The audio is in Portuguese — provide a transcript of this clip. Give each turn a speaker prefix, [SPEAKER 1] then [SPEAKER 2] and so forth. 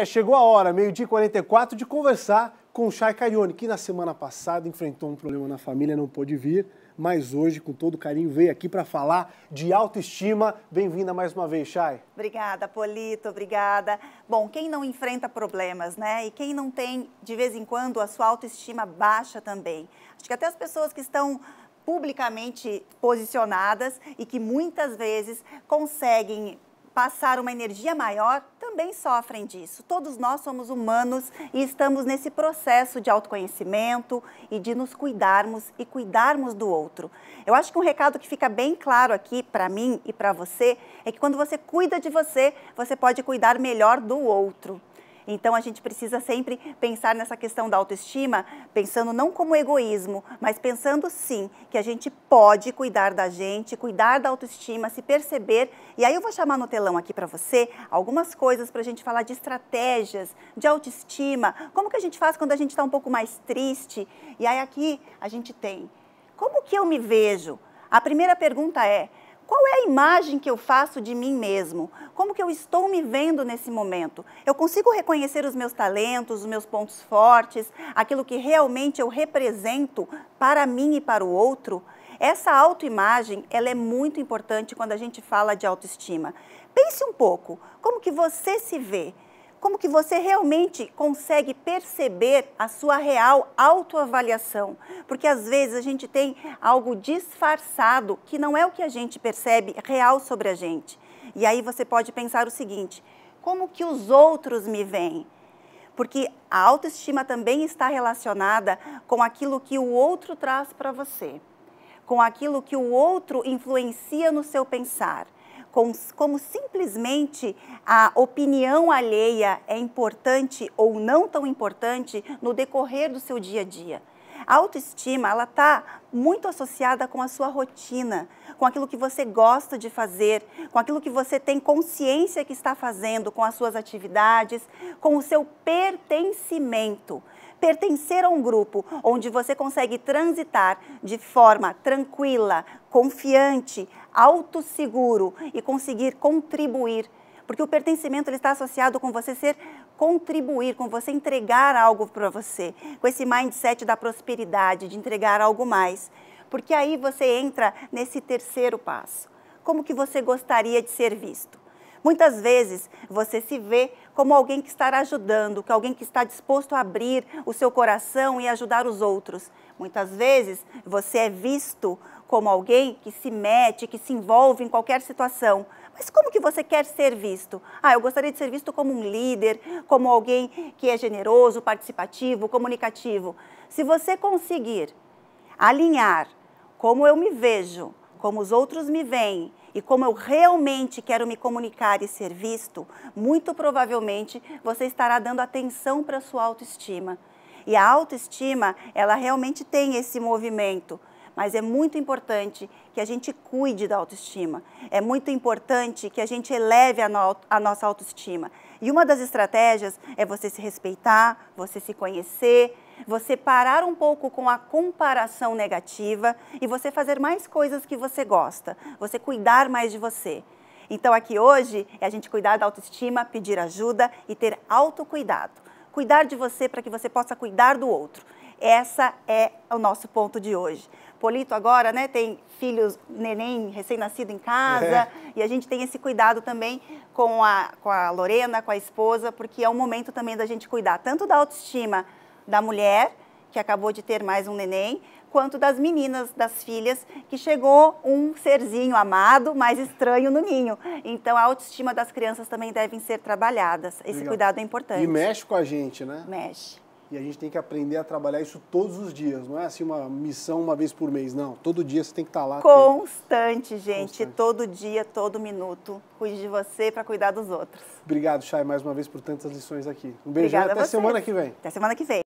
[SPEAKER 1] É, chegou a hora, meio-dia 44, de conversar com o Chay Carione, que na semana passada enfrentou um problema na família, não pôde vir, mas hoje, com todo carinho, veio aqui para falar de autoestima. Bem-vinda mais uma vez, Chay.
[SPEAKER 2] Obrigada, Polito, obrigada. Bom, quem não enfrenta problemas, né? E quem não tem, de vez em quando, a sua autoestima baixa também. Acho que até as pessoas que estão publicamente posicionadas e que muitas vezes conseguem passar uma energia maior, também sofrem disso. Todos nós somos humanos e estamos nesse processo de autoconhecimento e de nos cuidarmos e cuidarmos do outro. Eu acho que um recado que fica bem claro aqui para mim e para você é que quando você cuida de você, você pode cuidar melhor do outro. Então a gente precisa sempre pensar nessa questão da autoestima, pensando não como egoísmo, mas pensando sim que a gente pode cuidar da gente, cuidar da autoestima, se perceber. E aí eu vou chamar no telão aqui para você algumas coisas para a gente falar de estratégias, de autoestima, como que a gente faz quando a gente está um pouco mais triste. E aí aqui a gente tem como que eu me vejo? A primeira pergunta é: qual é a imagem que eu faço de mim mesmo? Como que eu estou me vendo nesse momento? Eu consigo reconhecer os meus talentos, os meus pontos fortes, aquilo que realmente eu represento para mim e para o outro? Essa autoimagem, ela é muito importante quando a gente fala de autoestima. Pense um pouco, como que você se vê? como que você realmente consegue perceber a sua real autoavaliação? Porque às vezes a gente tem algo disfarçado que não é o que a gente percebe real sobre a gente. E aí você pode pensar o seguinte: como que os outros me veem? Porque a autoestima também está relacionada com aquilo que o outro traz para você, com aquilo que o outro influencia no seu pensar com, como simplesmente a opinião alheia é importante ou não tão importante no decorrer do seu dia a dia. A autoestima, ela está muito associada com a sua rotina, com aquilo que você gosta de fazer, com aquilo que você tem consciência que está fazendo, com as suas atividades, com o seu pertencimento. Pertencer a um grupo onde você consegue transitar de forma tranquila, confiante, autosseguro e conseguir contribuir. Porque o pertencimento ele está associado com você ser contribuir, com você entregar algo para você, com esse mindset da prosperidade, de entregar algo mais. Porque aí você entra nesse terceiro passo. Como que você gostaria de ser visto? Muitas vezes você se vê como alguém que estará ajudando, que alguém que está disposto a abrir o seu coração e ajudar os outros. Muitas vezes você é visto como alguém que se mete, que se envolve em qualquer situação. Mas como que você quer ser visto? Ah, eu gostaria de ser visto como um líder, como alguém que é generoso, participativo, comunicativo. Se você conseguir alinhar como eu me vejo, como os outros me veem e como eu realmente quero me comunicar e ser visto, muito provavelmente você estará dando atenção para a sua autoestima. E a autoestima, ela realmente tem esse movimento, mas é muito importante que a gente cuide da autoestima. É muito importante que a gente eleve a, no, a, nossa autoestima. E uma das estratégias é você se respeitar, você se conhecer, você parar um pouco com a comparação negativa e você fazer mais coisas que você gosta, você cuidar mais de você. Então aqui hoje é a gente cuidar da autoestima, pedir ajuda e ter autocuidado. Cuidar de você para que você possa cuidar do outro. Essa é o nosso ponto de hoje. Polito agora, né, tem filhos, neném recém-nascido em casa, é. e a gente tem esse cuidado também com a, com a Lorena, com a esposa, porque é um momento também da gente cuidar tanto da autoestima da mulher, que acabou de ter mais um neném, quanto das meninas, das filhas, que chegou um serzinho amado, mas estranho no ninho. Então a autoestima das crianças também devem ser trabalhadas. Esse Legal. cuidado é importante. E mexe
[SPEAKER 1] com a gente, né? Mexe. E a gente tem que aprender a trabalhar isso todos os dias, não é assim uma missão uma vez por mês, não. Todo dia você tem que estar tá lá.
[SPEAKER 2] Constante, gente. Constante. Todo dia, todo minuto. Cuide de você para cuidar dos outros.
[SPEAKER 1] Obrigado, Chay, mais uma vez por tantas lições aqui. Um beijão Obrigada até semana que vem. Até
[SPEAKER 2] semana que vem.